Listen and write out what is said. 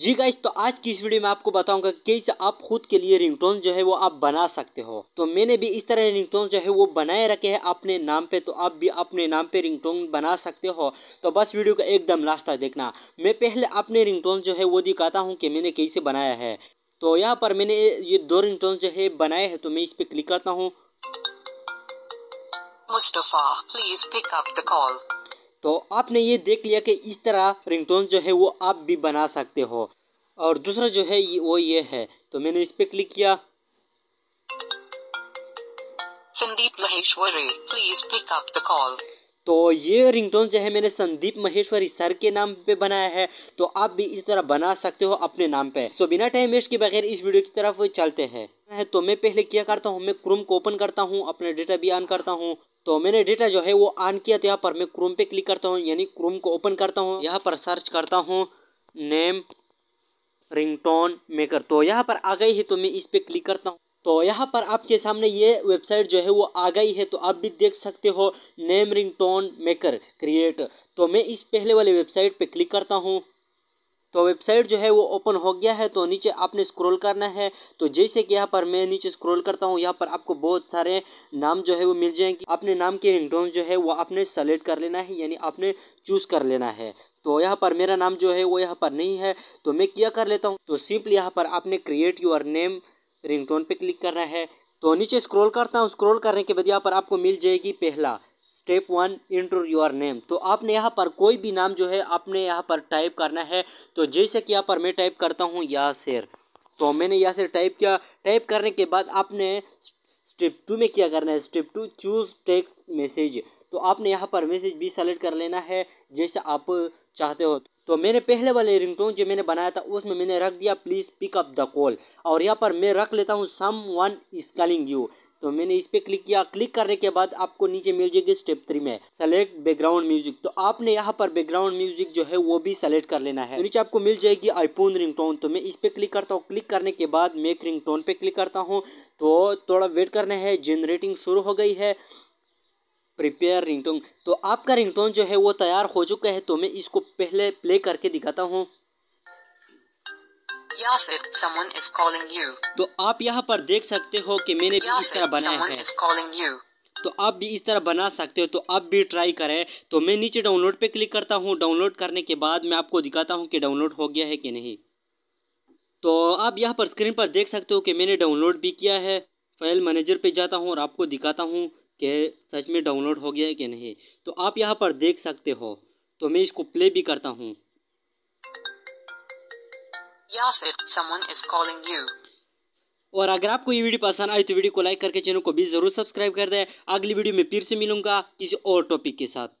जी guys तो आज की इस वीडियो में आपको बताऊंगा कैसे आप खुद के लिए रिंगटोन जो है वो आप बना सकते हो तो मैंने भी इस तरह रिंगटोन जो है वो बनाए रखे हैं अपने नाम पे तो आप भी अपने नाम पे रिंगटोन बना सकते हो तो बस वीडियो का एकदम लास्ट तक देखना मैं पहले अपने रिंगटोन जो है वो दिखाता हूँ कि मैंने कैसे बनाया है तो यहाँ पर मैंने ये दो रिंगटोन जो है बनाए हैं तो मैं इस पर क्लिक करता हूँ Mustafa please pick the call तो आपने ये देख लिया कि इस तरह रिंगटोन जो है वो आप भी बना सकते हो और दूसरा जो है वो ये है तो मैंने इस पर क्लिक किया Sandeep Maheshwari please pick up the call तो ये रिंगटोन जो है मैंने संदीप महेश्वरी सर के नाम पे बनाया है तो आप भी इस तरह बना सकते हो अपने नाम पे सो बिना टाइम वेस्ट के बगैर इस वीडियो की तरफ चलते हैं तो मैं पहले क्या करता हूँ मैं क्रोम को ओपन करता हूँ अपना डेटा भी ऑन करता हूँ तो मैंने डेटा जो है वो ऑन किया तो यहाँ पर मैं क्रोम पे क्लिक करता हूँ यानी क्रोम को ओपन करता हूँ यहाँ पर सर्च करता हूँ नेम रिंगटोन मेकर तो यहाँ पर आ गई है तो मैं इस पर क्लिक करता हूँ तो यहाँ पर आपके सामने ये वेबसाइट जो है वो आ गई है तो आप भी देख सकते हो नेम रिंगटोन मेकर क्रिएट तो मैं इस पहले वाले वेबसाइट पे क्लिक करता हूँ तो वेबसाइट जो है वो ओपन हो गया है तो नीचे आपने स्क्रॉल करना है तो जैसे कि यहाँ पर मैं नीचे स्क्रॉल करता हूँ यहाँ पर आपको बहुत सारे नाम जो है वो मिल जाएंगे अपने नाम के रिंगटोन जो है वो आपने सेलेक्ट कर लेना है यानी आपने चूज़ कर लेना है तो यहाँ पर मेरा नाम जो है वो यहाँ पर नहीं है तो मैं क्या कर लेता हूँ तो सिंपली यहाँ पर आपने क्रिएट यूर नेम रिंगटोन पे क्लिक करना है तो नीचे स्क्रॉल करता हूँ स्क्रॉल करने के बाद यहाँ पर आपको मिल जाएगी पहला step one enter your name तो आपने यहाँ पर कोई भी नाम जो है आपने यहाँ पर टाइप करना है तो जैसे कि यहाँ पर मैं टाइप करता हूँ यासिर तो मैंने यासिर टाइप किया टाइप करने के बाद आपने स्टेप टू में क्या करना है step two choose text message तो आपने यहाँ पर मैसेज भी सेलेक्ट कर लेना है जैसा आप चाहते हो तो मैंने पहले वाले रिंगटोन जो मैंने बनाया था उसमें मैंने रख दिया प्लीज़ पिकअप द कॉल और यहाँ पर मैं रख लेता हूँ someone is calling you तो मैंने इस पर क्लिक किया क्लिक करने के बाद आपको नीचे मिल जाएगी स्टेप थ्री में सेलेक्ट बैकग्राउंड म्यूजिक तो आपने यहाँ पर बैकग्राउंड म्यूजिक जो है वो भी सेलेक्ट कर लेना है तो नीचे आपको मिल जाएगी आईफोन रिंग टोन तो मैं इस पर क्लिक करता हूँ क्लिक करने के बाद मेक रिंग टोन पे क्लिक करता हूँ तो थोड़ा वेट करना है जनरेटिंग शुरू हो गई है प्रिपेयर रिंगटोन तो आपका रिंगटोन जो है वो तैयार हो चुका है तो मैं इसको पहले प्ले करके दिखाता हूँ तो आप यहाँ पर देख सकते हो कि मैंने भी इस तरह बनाया है तो आप भी इस तरह बना सकते हो तो आप भी ट्राई करें तो मैं नीचे डाउनलोड पे क्लिक करता हूँ डाउनलोड करने के बाद मैं आपको दिखाता हूँ कि डाउनलोड हो गया है कि नहीं तो आप यहाँ पर स्क्रीन पर देख सकते हो कि मैंने डाउनलोड भी किया है फाइल मैनेजर पे जाता हूँ और आपको दिखाता हूँ कि सच में डाउनलोड हो गया है कि नहीं तो आप यहाँ पर देख सकते हो तो मैं इसको प्ले भी करता हूँ या सिर्फ समवन इज कॉलिंग यू और अगर आपको ये वीडियो पसंद आई तो वीडियो को लाइक करके चैनल को भी ज़रूर सब्सक्राइब कर दें अगली वीडियो में फिर से मिलूंगा किसी और टॉपिक के साथ